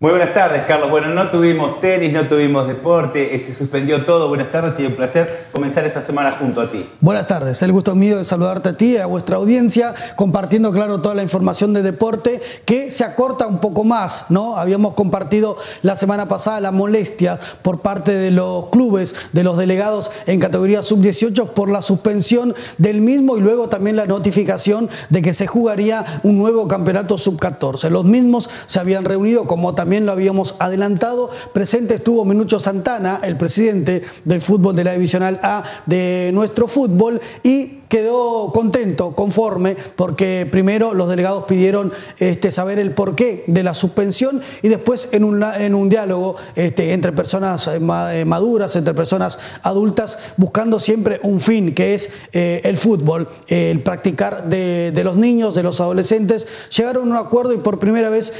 Muy buenas tardes, Carlos. Bueno, no tuvimos tenis, no tuvimos deporte, eh, se suspendió todo. Buenas tardes y un placer comenzar esta semana junto a ti. Buenas tardes, el gusto mío de saludarte a ti y a vuestra audiencia, compartiendo, claro, toda la información de deporte que se acorta un poco más, ¿no? Habíamos compartido la semana pasada la molestia por parte de los clubes, de los delegados en categoría sub-18 por la suspensión del mismo y luego también la notificación de que se jugaría un nuevo campeonato sub-14. Los mismos se habían reunido como también también lo habíamos adelantado. Presente estuvo Minucho Santana, el presidente del fútbol de la Divisional A de nuestro fútbol, y quedó contento, conforme, porque primero los delegados pidieron este, saber el porqué de la suspensión y después en un, diálogo este, entre personas eh, eh, maduras, entre personas adultas, buscando siempre un fin, que es eh, el fútbol, el practicar de, los niños, de los adolescentes. Llegaron a un acuerdo y por primera vez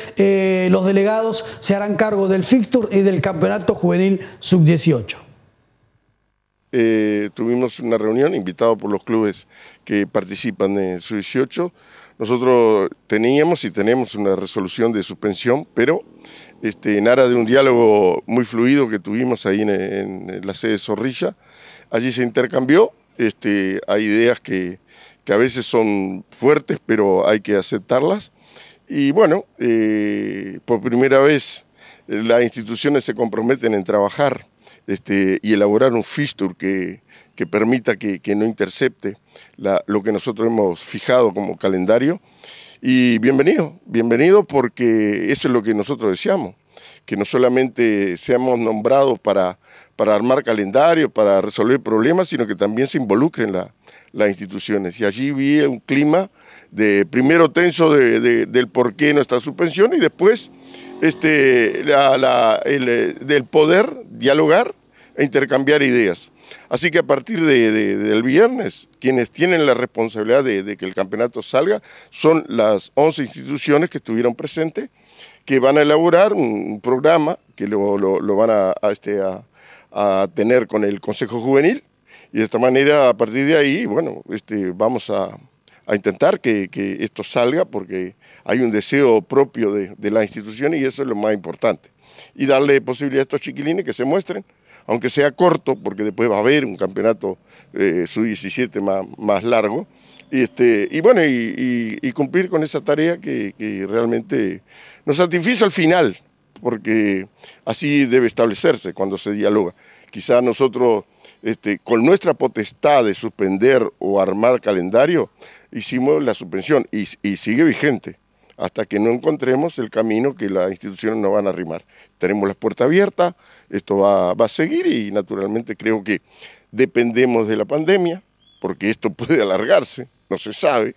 los delegados se harán cargo del fixture y del campeonato juvenil sub-18. Eh, tuvimos una reunión invitado por los clubes que participan de su 18. Nosotros teníamos y tenemos una resolución de suspensión, pero este, en aras de un diálogo muy fluido que tuvimos ahí en, la sede Zorrilla, allí se intercambió, este, hay ideas que, a veces son fuertes, pero hay que aceptarlas. Y bueno, eh, por primera vez eh, las instituciones se comprometen en trabajar este, y elaborar un fixture que, que permita que, que, no intercepte lo que nosotros hemos fijado como calendario. Y bienvenido, bienvenido porque eso es lo que nosotros deseamos, que no solamente seamos nombrados para, para armar calendario, para resolver problemas, sino que también se involucren las instituciones. Y allí vi un clima de primero tenso del por qué nuestra suspensión y después este, eh, del poder dialogar e intercambiar ideas. Así que a partir del viernes, quienes tienen la responsabilidad de, que el campeonato salga son las 11 instituciones que estuvieron presentes, que van a elaborar un programa que lo, lo, van a, este, a, tener con el Consejo Juvenil. Y de esta manera, a partir de ahí, bueno, este, vamos a, a intentar que, que, esto salga porque hay un deseo propio de, de la institución y eso es lo más importante. Y darle posibilidad a estos chiquilines que se muestren aunque sea corto, porque después va a haber un campeonato eh, sub-17 más, más, largo, y, este, y bueno, y, cumplir con esa tarea que, realmente nos satisface al final, porque así debe establecerse cuando se dialoga. Quizá nosotros, este, con nuestra potestad de suspender o armar calendario, hicimos la suspensión y sigue vigente hasta que no encontremos el camino que las instituciones no van a arrimar. Tenemos las puertas abiertas, esto va, a seguir y naturalmente creo que dependemos de la pandemia, porque esto puede alargarse, no se sabe,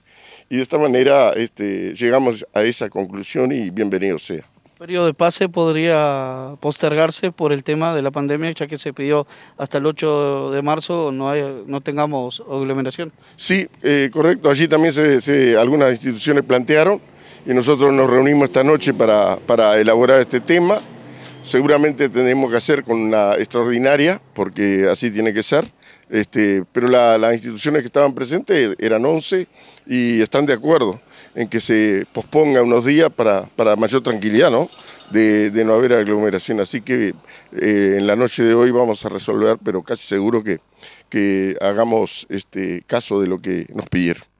y de esta manera este, llegamos a esa conclusión y bienvenido sea. El periodo de pase podría postergarse por el tema de la pandemia, ya que se pidió hasta el 8 de marzo no, hay, no tengamos aglomeración. Sí, eh, correcto. Allí también se, algunas instituciones plantearon y nosotros nos reunimos esta noche para, para elaborar este tema. Seguramente tenemos que hacer con una extraordinaria, porque así tiene que ser. Este, pero las instituciones que estaban presentes er, eran 11 y están de acuerdo en que se posponga unos días para, mayor tranquilidad, ¿no? De, no haber aglomeración. Así que eh, en la noche de hoy vamos a resolver, pero casi seguro que, que hagamos este caso de lo que nos pidieron.